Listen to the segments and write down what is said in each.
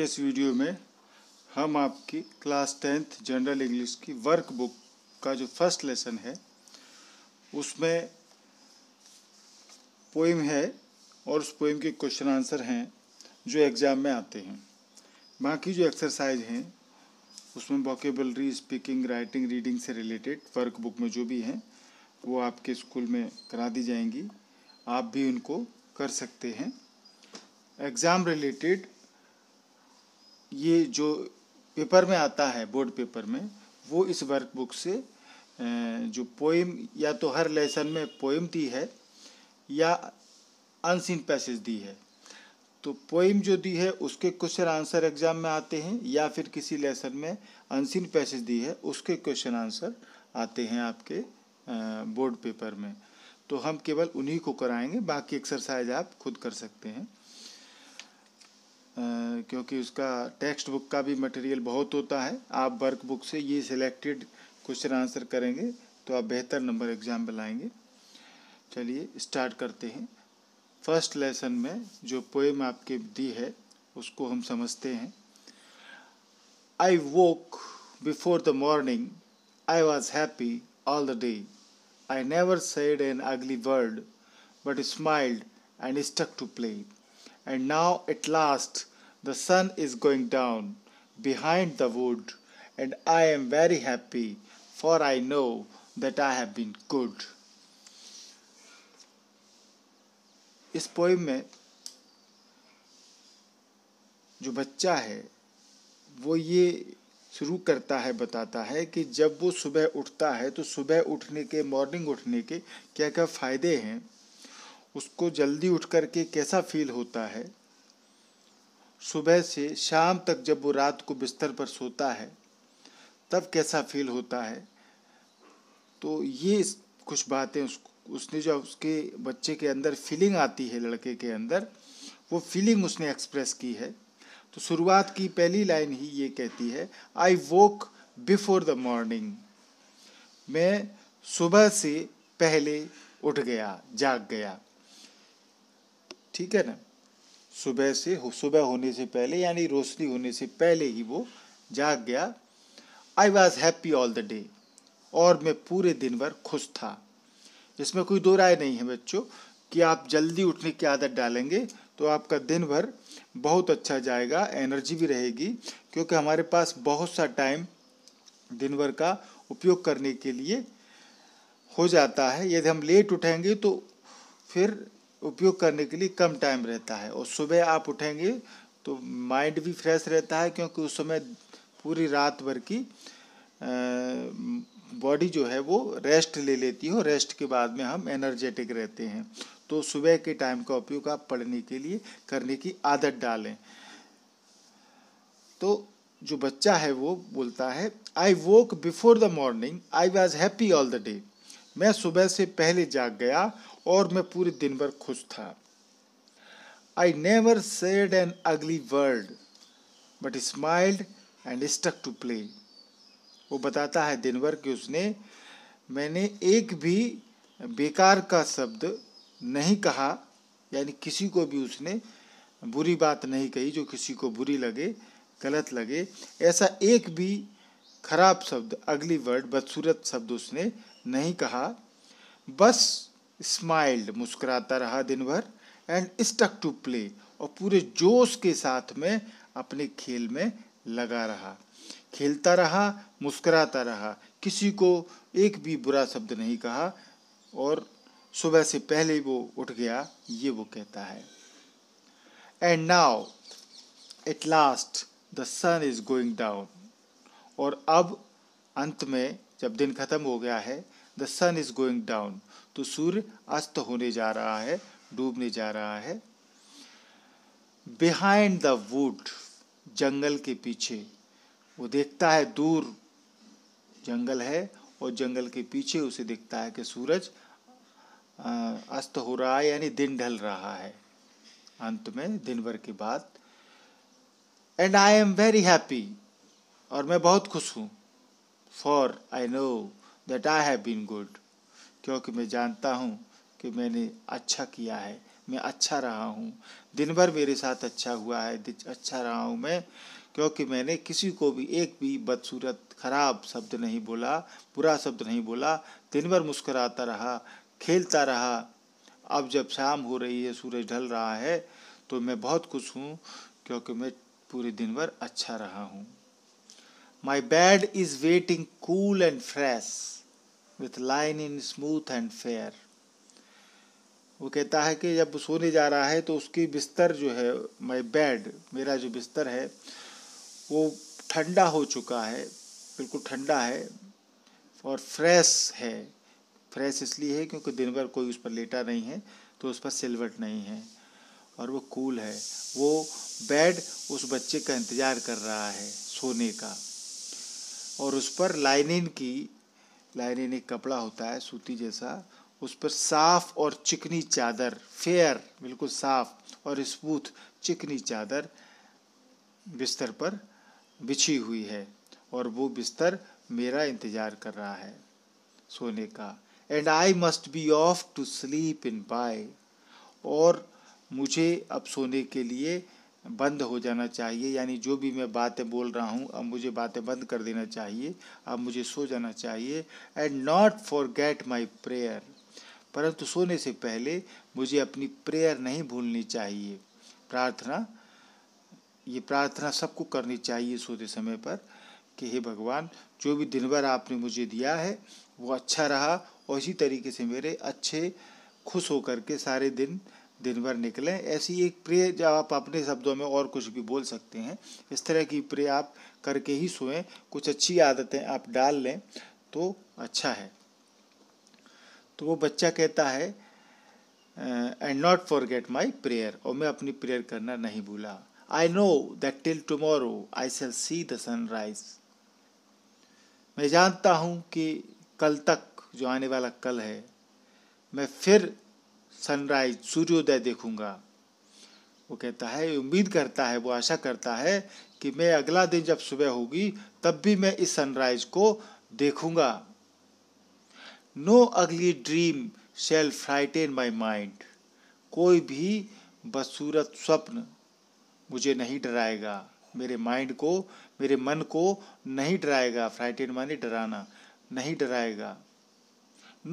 के इस वीडियो में हम आपकी क्लास टेंथ जनरल इंग्लिश की वर्क बुक का जो फर्स्ट लेसन है उसमें पोइम है और उस पोइम के क्वेश्चन आंसर हैं जो एग्ज़ाम में आते हैं बाकी जो एक्सरसाइज हैं उसमें वॉकेबलरी स्पीकिंग राइटिंग रीडिंग से रिलेटेड वर्क बुक में जो भी हैं वो आपके स्कूल में करा दी जाएंगी आप भी उनको कर सकते हैं एग्ज़ाम रिलेटेड ये जो पेपर में आता है बोर्ड पेपर में वो इस वर्कबुक से जो पोइम या तो हर लेसन में पोइम दी है या अनसीन पैसेज दी है तो पोइम जो दी है उसके क्वेश्चन आंसर एग्जाम में आते हैं या फिर किसी लेसन में अनसीन पैसेज दी है उसके क्वेश्चन आंसर आते हैं आपके बोर्ड पेपर में तो हम केवल उन्हीं को कराएंगे बाकी एक्सरसाइज आप खुद कर सकते हैं क्योंकि उसका टेक्स्ट बुक का भी मटेरियल बहुत होता है आप वर्क बुक से ये सिलेक्टेड क्वेश्चन आंसर करेंगे तो आप बेहतर नंबर एग्ज़ाम में लाएंगे चलिए स्टार्ट करते हैं फर्स्ट लेसन में जो पोएम आपके दी है उसको हम समझते हैं I woke before the morning I was happy all the day I never said an ugly word but smiled and stuck to play and now at last The sun is going down behind the wood, and I am very happy, for I know that I have been good. इस poem में जो बच्चा है वो ये शुरू करता है बताता है कि जब वो सुबह उठता है तो सुबह उठने के मॉर्निंग उठने के क्या क्या फ़ायदे हैं उसको जल्दी उठ कर के कैसा फील होता है सुबह से शाम तक जब वो रात को बिस्तर पर सोता है तब कैसा फील होता है तो ये कुछ बातें उस उसने जो उसके बच्चे के अंदर फीलिंग आती है लड़के के अंदर वो फीलिंग उसने एक्सप्रेस की है तो शुरुआत की पहली लाइन ही ये कहती है I woke before the morning मैं सुबह से पहले उठ गया जाग गया ठीक है ना सुबह से हो सुबह होने से पहले यानी रोशनी होने से पहले ही वो जाग गया I was happy all the day और मैं पूरे दिन भर खुश था इसमें कोई दो राय नहीं है बच्चों कि आप जल्दी उठने की आदत डालेंगे तो आपका दिन भर बहुत अच्छा जाएगा एनर्जी भी रहेगी क्योंकि हमारे पास बहुत सा टाइम दिन भर का उपयोग करने के लिए हो जाता है यदि हम लेट उठेंगे तो फिर उपयोग करने के लिए कम टाइम रहता है और सुबह आप उठेंगे तो माइंड भी फ्रेश रहता है क्योंकि उस समय पूरी रात भर की बॉडी जो है वो रेस्ट ले लेती है रेस्ट के बाद में हम एनर्जेटिक रहते हैं तो सुबह के टाइम का उपयोग आप पढ़ने के लिए करने की आदत डालें तो जो बच्चा है वो बोलता है I woke before the morning I was happy all the day मैं सुबह से पहले जाग गया और मैं पूरे दिन भर खुश था I never said an ugly word but smiled and stuck to play वो बताता है दिन भर कि उसने मैंने एक भी बेकार का शब्द नहीं कहा यानी किसी को भी उसने बुरी बात नहीं कही जो किसी को बुरी लगे गलत लगे ऐसा एक भी खराब शब्द अगली वर्ड बदसूरत शब्द उसने नहीं कहा बस स्माइल्ड मुस्कुराता रहा दिन भर एंड स्टक टू प्ले और पूरे जोश के साथ में अपने खेल में लगा रहा खेलता रहा मुस्कुराता रहा किसी को एक भी बुरा शब्द नहीं कहा और सुबह से पहले वो उठ गया ये वो कहता है and now at last the sun is going down और अब अंत में जब दिन खत्म हो गया है the sun is going down तो सूर्य अस्त होने जा रहा है डूबने जा रहा है बिहाइंड द वुड जंगल के पीछे वो देखता है दूर जंगल है और जंगल के पीछे उसे दिखता है कि सूरज अस्त हो रहा है यानी दिन ढल रहा है अंत में दिन भर के बाद and I am very happy और मैं बहुत खुश हूँ for I know that I have been good क्योंकि मैं जानता हूँ कि मैंने अच्छा किया है मैं अच्छा रहा हूँ दिन भर मेरे साथ अच्छा हुआ है अच्छा रहा हूँ मैं क्योंकि मैंने किसी को भी एक भी बदसूरत खराब शब्द नहीं बोला बुरा शब्द नहीं बोला दिन भर मुस्कराता रहा खेलता रहा अब जब शाम हो रही है सूरज ढल रहा है तो मैं बहुत खुश हूँ क्योंकि मैं पूरे दिन भर अच्छा रहा हूँ My bed is waiting cool and fresh, with lining smooth and fair. वो कहता है कि जब सोने जा रहा है तो उसकी बिस्तर जो है माई बेड मेरा जो बिस्तर है वो ठंडा हो चुका है बिल्कुल ठंडा है और फ्रेश है फ्रेश इसलिए है क्योंकि दिन भर कोई उस पर लेटा नहीं है तो उस पर सिलवट नहीं है और वो कूल है वो बेड उस बच्चे का इंतज़ार कर रहा है सोने का और उस पर लाइनिन की लाइनिन एक कपड़ा होता है सूती जैसा उस पर साफ और चिकनी चादर फेयर बिल्कुल साफ और स्मूथ चिकनी चादर बिस्तर पर बिछी हुई है और वो बिस्तर मेरा इंतजार कर रहा है सोने का and I must be off to sleep in bye और मुझे अब सोने के लिए बंद हो जाना चाहिए यानी जो भी मैं बातें बोल रहा हूँ अब मुझे बातें बंद कर देना चाहिए अब मुझे सो जाना चाहिए and not forget my prayer परंतु सोने से पहले मुझे अपनी प्रेयर नहीं भूलनी चाहिए प्रार्थना ये प्रार्थना सबको करनी चाहिए सोते समय पर कि हे भगवान जो भी दिन भर आपने मुझे दिया है वो अच्छा रहा और इसी तरीके से मेरे अच्छे खुश होकर के सारे दिन दिन भर निकलें ऐसी एक प्रे जब आप अपने शब्दों में और कुछ भी बोल सकते हैं इस तरह की प्रे आप करके ही सोएं कुछ अच्छी आदतें आप डाल लें तो अच्छा है तो वो बच्चा कहता है and not forget my prayer और मैं अपनी प्रेयर करना नहीं भूला I know that till tomorrow I shall see the sunrise मैं जानता हूँ कि कल तक जो आने वाला कल है मैं फिर सनराइज सूर्योदय देखूंगा वो कहता है उम्मीद करता है वो आशा करता है कि मैं अगला दिन जब सुबह होगी तब भी मैं इस सनराइज को देखूंगा no ugly dream shall frighten my mind कोई भी बदसूरत स्वप्न मुझे नहीं डराएगा मेरे माइंड को मेरे मन को नहीं डराएगा फ्राइटेन माने डराना नहीं डराएगा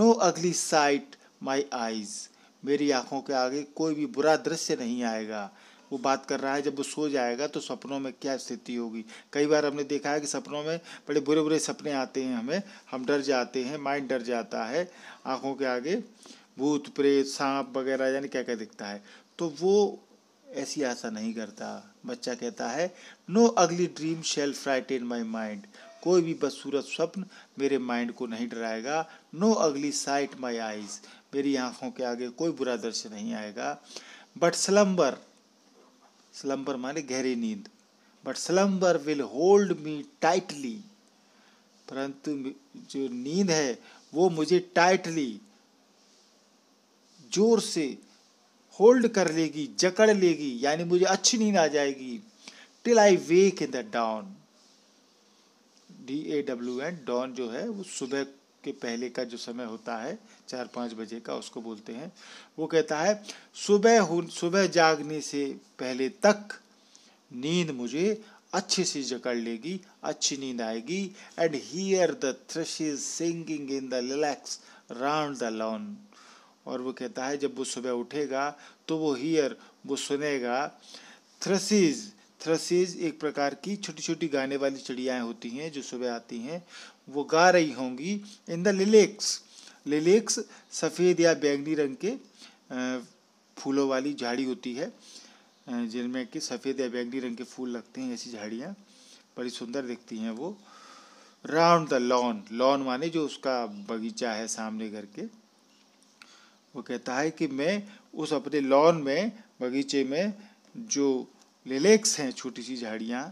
no ugly sight my eyes मेरी आँखों के आगे कोई भी बुरा दृश्य नहीं आएगा वो बात कर रहा है जब वो सो जाएगा तो सपनों में क्या स्थिति होगी कई बार हमने देखा है कि सपनों में बड़े बुरे बुरे सपने आते हैं हमें हम डर जाते हैं माइंड डर जाता है आँखों के आगे भूत प्रेत सांप वगैरह यानी क्या क्या दिखता है तो वो ऐसी आशा नहीं करता बच्चा कहता है no ugly dream shall frighten my mind कोई भी बदसूरत स्वप्न मेरे माइंड को नहीं डराएगा no ugly sight my eyes मेरी आंखों के आगे कोई बुरा दृश्य नहीं आएगा बट स्लम्बर स्लम्बर माने गहरी नींद but slumber will hold me tightly परंतु जो नींद है वो मुझे टाइटली जोर से होल्ड कर लेगी जकड़ लेगी यानी मुझे अच्छी नींद आ जाएगी till I wake in the dawn D A W N dawn जो है वो सुबह के पहले का जो समय होता है चार पाँच बजे का उसको बोलते हैं वो कहता है सुबह हो सुबह जागने से पहले तक नींद मुझे अच्छे से जकड़ लेगी अच्छी नींद आएगी and hear the thrush is singing in the relax round the lawn और वो कहता है जब वो सुबह उठेगा तो वो हियर वो सुनेगा थ्रसीज़ थ्रसीज एक प्रकार की छोटी छोटी गाने वाली चिड़ियाँ होती हैं जो सुबह आती हैं वो गा रही होंगी इन द लिलेक्स लिलेक्स सफ़ेद या बैंगनी रंग के फूलों वाली झाड़ी होती है जिनमें कि सफ़ेद या बैंगनी रंग के फूल लगते हैं ऐसी झाड़ियाँ बड़ी सुंदर दिखती हैं वो राउंड द लॉन लॉन माने जो उसका बगीचा है सामने घर के वो कहता है कि मैं उस अपने लॉन में बगीचे में जो लिलेक्स हैं छोटी सी झाड़ियाँ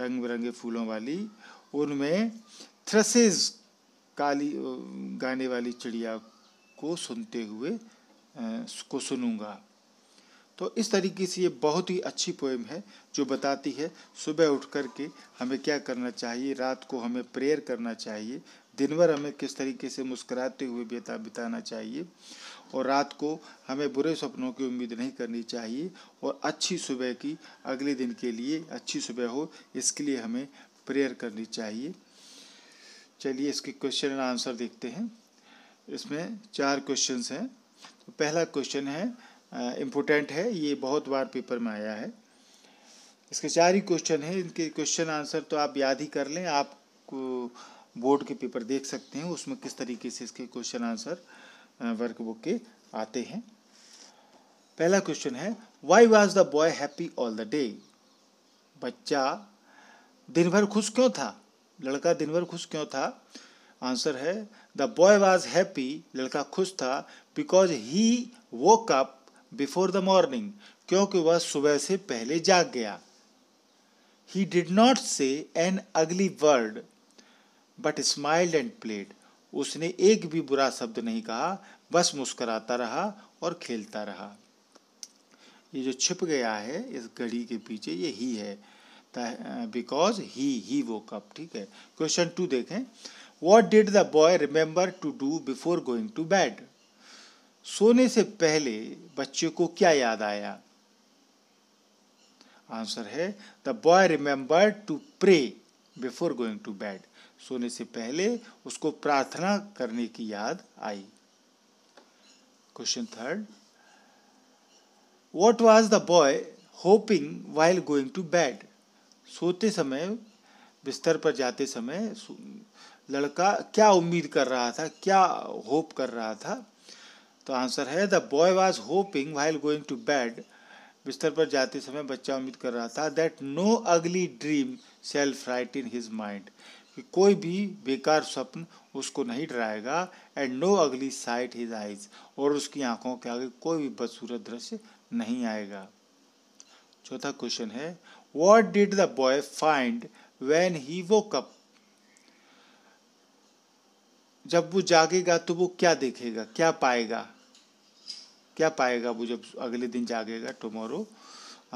रंग बिरंगे फूलों वाली उनमें थ्रसेज काली गाने वाली चिड़िया को सुनते हुए को सुनूंगा तो इस तरीके से ये बहुत ही अच्छी पोएम है जो बताती है सुबह उठ कर के हमें क्या करना चाहिए रात को हमें प्रेयर करना चाहिए दिन भर हमें किस तरीके से मुस्कुराते हुए बेता बिताना चाहिए और रात को हमें बुरे सपनों की उम्मीद नहीं करनी चाहिए और अच्छी सुबह की अगले दिन के लिए अच्छी सुबह हो इसके लिए हमें प्रेयर करनी चाहिए चलिए इसके क्वेश्चन एंड आंसर देखते हैं इसमें चार क्वेश्चंस हैं तो पहला क्वेश्चन है इम्पोर्टेंट है ये बहुत बार पेपर में आया है इसके चार ही क्वेश्चन हैं इनके क्वेश्चन आंसर तो आप याद ही कर लें आप बोर्ड के पेपर देख सकते हैं उसमें किस तरीके से इसके क्वेश्चन आंसर वर्कबुक के आते हैं पहला क्वेश्चन है why was the boy happy all the day बच्चा दिन भर खुश क्यों था लड़का दिन भर खुश क्यों था आंसर है द बॉय वॉज हैप्पी लड़का खुश था बिकॉज ही वो कप बिफोर द मॉर्निंग क्योंकि वह सुबह से पहले जाग गया he did not say an ugly word but smiled and played उसने एक भी बुरा शब्द नहीं कहा बस मुस्कराता रहा और खेलता रहा ये जो छिप गया है इस घड़ी के पीछे ये ही है बिकॉज ही ही वो कप ठीक है क्वेश्चन टू देखें what did the boy remember to do before going to bed सोने से पहले बच्चे को क्या याद आया आंसर है the boy remember to pray before going to bed सोने से पहले उसको प्रार्थना करने की याद आई question third what was the boy hoping while going to bed सोते समय बिस्तर पर जाते समय लड़का क्या उम्मीद कर रहा था क्या होप कर रहा था तो आंसर है the boy was hoping while going to bed बिस्तर पर जाते समय बच्चा उम्मीद कर रहा था that no ugly dream self right in his mind कि कोई भी बेकार स्वप्न उसको नहीं डराएगा and no ugly sight his eyes और उसकी आंखों के आगे कोई भी बदसूरत दृश्य नहीं आएगा चौथा क्वेश्चन है What did the boy find when he woke up? जब वो जागेगा तो वो क्या देखेगा क्या पाएगा क्या पाएगा वो जब अगले दिन जागेगा टुमारो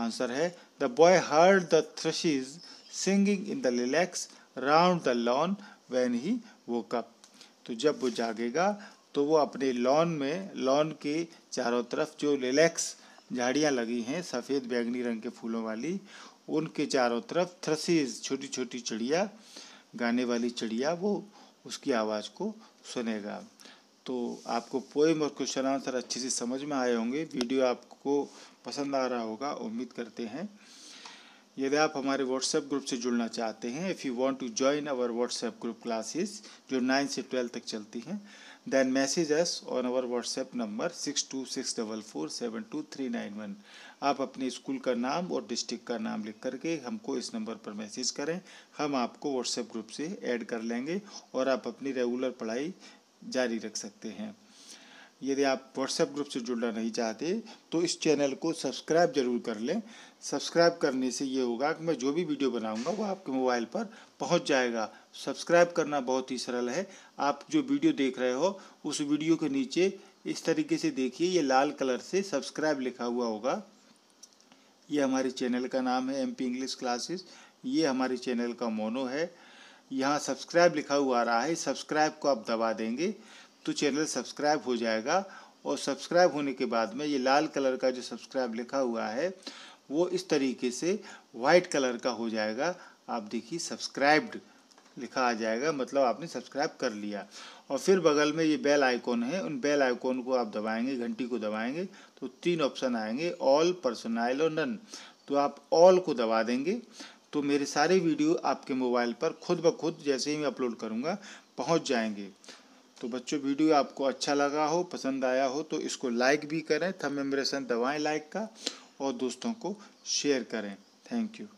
आंसर है the boy heard the thrushes singing in the lilacs round the lawn when he वो कप तो जब वो जागेगा तो वो अपने लॉन में लॉन के चारों तरफ जो लिलैक्स झाड़ियाँ लगी हैं सफ़ेद बैंगनी रंग के फूलों वाली उनके चारों तरफ थ्रसीज छोटी छोटी चिड़िया गाने वाली चिड़िया वो उसकी आवाज़ को सुनेगा तो आपको पोएम और क्वेश्चन आंसर अच्छे से समझ में आए होंगे वीडियो आपको पसंद आ रहा होगा उम्मीद करते हैं यदि आप हमारे व्हाट्सएप ग्रुप से जुड़ना चाहते हैं if you want to join our WhatsApp group classes जो नाइन्थ से ट्वेल्थ तक चलती हैं then message us on our WhatsApp number six two six double four seven two three nine one आप अपने स्कूल का नाम और डिस्ट्रिक्ट का नाम लिख करके हमको इस नंबर पर मैसेज करें हम आपको व्हाट्सएप ग्रुप से ऐड कर लेंगे और आप अपनी रेगुलर पढ़ाई जारी रख सकते हैं यदि आप व्हाट्सएप ग्रुप से जुड़ना नहीं चाहते तो इस चैनल को सब्सक्राइब जरूर कर लें सब्सक्राइब करने से ये होगा कि मैं जो भी वीडियो बनाऊंगा वो आपके मोबाइल पर पहुंच जाएगा सब्सक्राइब करना बहुत ही सरल है आप जो वीडियो देख रहे हो उस वीडियो के नीचे इस तरीके से देखिए ये लाल कलर से सब्सक्राइब लिखा हुआ होगा ये हमारे चैनल का नाम है एमपी इंग्लिश क्लासेस ये हमारे चैनल का मोनो है यहाँ सब्सक्राइब लिखा हुआ आ रहा है सब्सक्राइब को आप दबा देंगे तो चैनल सब्सक्राइब हो जाएगा और सब्सक्राइब होने के बाद में ये लाल कलर का जो सब्सक्राइब लिखा हुआ है वो इस तरीके से वाइट कलर का हो जाएगा आप देखिए सब्सक्राइब्ड लिखा आ जाएगा मतलब आपने सब्सक्राइब कर लिया और फिर बगल में ये बेल आइकॉन है उन बेल आइकॉन को आप दबाएंगे घंटी को दबाएंगे तो तीन ऑप्शन आएंगे ऑल पर्सनाइल और नन तो आप ऑल को दबा देंगे तो मेरे सारे वीडियो आपके मोबाइल पर खुद ब खुद जैसे ही मैं अपलोड करूँगा पहुँच जाएंगे तो बच्चों वीडियो आपको अच्छा लगा हो पसंद आया हो तो इसको लाइक भी करें थम इम्प्रेशन दबाएँ लाइक का और दोस्तों को शेयर करें थैंक यू